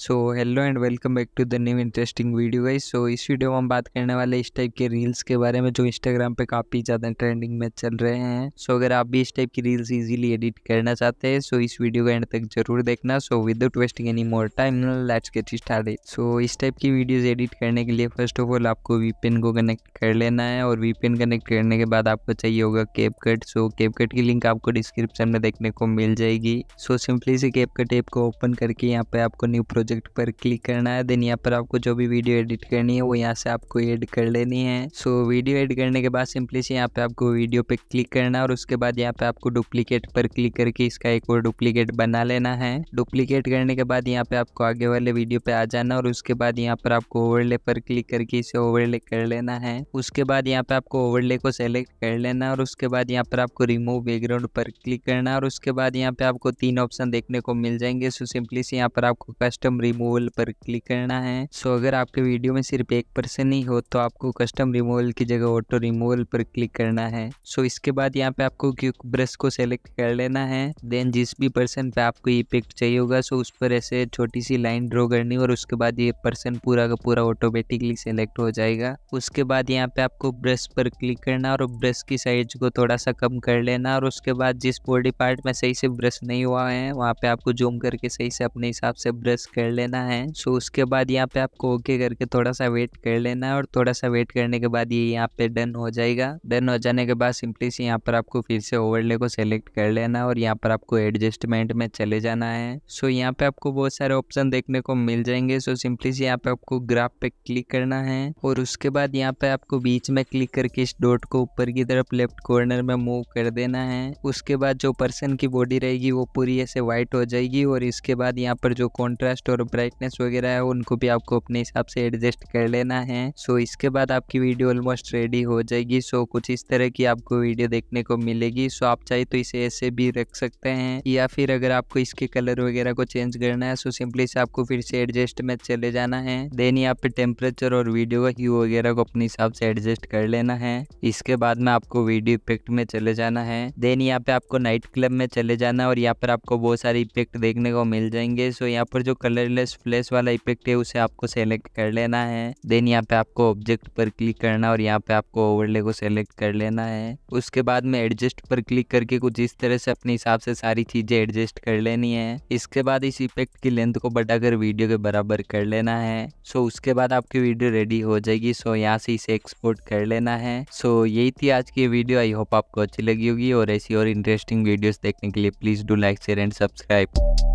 so hello and welcome back to the new interesting video guys so इस video में हम बात करने वाले इस टाइप के रील्स के बारे में जो इंस्टाग्राम पे काफ़ी ज़्यादा ट्रेंडिंग में चल रहे हैं सो so, अगर आप भी इस टाइप की रील्स इजीली एडिट करना चाहते हैं सो so, इस वीडियो का एंड तक जरूर देखना so without wasting any more time let's get started so इस टाइप की वीडियोज़ एडिट करने के लिए फर्स्ट ऑफ ऑल आपको वीपिन को कनेक्ट कर लेना है और वीपिन कनेक्ट करने के बाद आपको चाहिए होगा CapCut so CapCut की लिंक आपको डिस्क्रिप्शन में देखने को मिल जाएगी सो सिंपली से केप कट ऐप को ओपन करके यहाँ पे आपको न्यू प्रोजेक्ट प्रोजेक्ट पर क्लिक करना है देन यहाँ पर आपको जो भी वीडियो एडिट करनी है वो यहाँ से आपको एड कर लेनी है सो so, वीडियो एड करने के बाद सिंपली से यहाँ पे आपको वीडियो पे क्लिक करना है और उसके बाद यहाँ पे आपको डुप्लीकेट पर क्लिक करके इसका एक और डुप्लीकेट बना लेना है डुप्लीकेट करने के बाद यहाँ पे आपको आगे वाले वीडियो पे आ जाना और उसके बाद यहाँ पर आपको ओवरले पर क्लिक करके इसे ओवरले कर लेना है उसके बाद यहाँ पे आपको ओवरले को सेलेक्ट कर लेना और उसके बाद यहाँ पर आपको रिमूव बैकग्राउंड पर क्लिक करना और उसके बाद यहाँ पे आपको तीन ऑप्शन देखने को मिल जाएंगे सो सिंपली से यहाँ पर आपको कस्टम रिमूवल पर क्लिक करना है सो अगर आपके वीडियो में सिर्फ एक परसेंट ही हो तो आपको कस्टम रिमूवल की जगह ऑटो रिमूवल पर क्लिक करना है सो इसके बाद यहाँ पे आपको क्यूक ब्रश को सेलेक्ट कर लेना है देन जिस भी पर्सन पे आपको इफेक्ट चाहिए होगा सो उस पर ऐसे छोटी सी लाइन ड्रॉ करनी और उसके बाद ये पर्सन पूरा का पूरा ऑटोमेटिकली सेलेक्ट हो जाएगा उसके बाद यहाँ पे आपको ब्रश पर क्लिक करना और ब्रश की साइज को थोड़ा सा कम कर लेना और उसके बाद जिस बॉडी पार्ट में सही से ब्रश नहीं हुआ है वहाँ पे आपको जूम करके सही से अपने हिसाब से ब्रश कर कर लेना है सो उसके बाद यहाँ पे आपको ओके करके थोड़ा सा वेट कर लेना है और थोड़ा सा वेट करने के बाद ये यहाँ पे डन हो जाएगा डन हो जाने के बाद सिंपली से यहाँ पर आपको फिर से ओवरले को सेलेक्ट कर लेना और यहाँ पर आपको एडजस्टमेंट में चले जाना है सो यहाँ पे आपको बहुत सारे ऑप्शन देखने को मिल जाएंगे सो सिंपली से यहाँ पे आपको ग्राफ पे क्लिक करना है और उसके बाद यहाँ पे आपको बीच में क्लिक करके इस डॉट को ऊपर की तरफ लेफ्ट कॉर्नर में मूव कर देना है उसके बाद जो पर्सन की बॉडी रहेगी वो पूरी ऐसे व्हाइट हो जाएगी और इसके बाद यहाँ पर जो कॉन्ट्रास्ट और ब्राइटनेस वगैरह है उनको भी आपको अपने हिसाब से एडजस्ट कर लेना है सो इसके बाद आपकी वीडियो ऑलमोस्ट रेडी हो जाएगी सो कुछ इस तरह की आपको वीडियो देखने को मिलेगी सो आप चाहे तो इसे ऐसे भी रख सकते हैं या फिर अगर आपको इसके कलर वगैरह को चेंज करना है सो सिंपली से आपको फिर से एडजस्ट में चले जाना है देन यहाँ पे टेम्परेचर और वीडियो का ह्यू वगैरह को अपने हिसाब से एडजस्ट कर लेना है इसके बाद में आपको वीडियो इफेक्ट में चले जाना है देन यहाँ पे आपको नाइट क्लब में चले जाना है और यहाँ पर आपको बहुत सारे इफेक्ट देखने को मिल जाएंगे सो यहाँ पर जो कलर कलरलेस फ्लैश वाला इफेक्ट है उसे आपको सेलेक्ट कर लेना है देन यहाँ पे आपको ऑब्जेक्ट पर क्लिक करना और यहाँ पे आपको ओवरले को सेलेक्ट कर लेना है उसके बाद में एडजस्ट पर क्लिक करके कुछ इस तरह से अपने हिसाब से सारी चीजें एडजस्ट कर लेनी है इसके बाद इस इफेक्ट की लेंथ को बटाकर वीडियो के बराबर कर लेना है सो उसके बाद आपकी वीडियो रेडी हो जाएगी सो यहाँ से इसे एक्सपोर्ट कर लेना है सो यही थी आज की वीडियो आई होप आपको अच्छी लगी होगी और ऐसी और इंटरेस्टिंग वीडियोस देखने के लिए please do like share and subscribe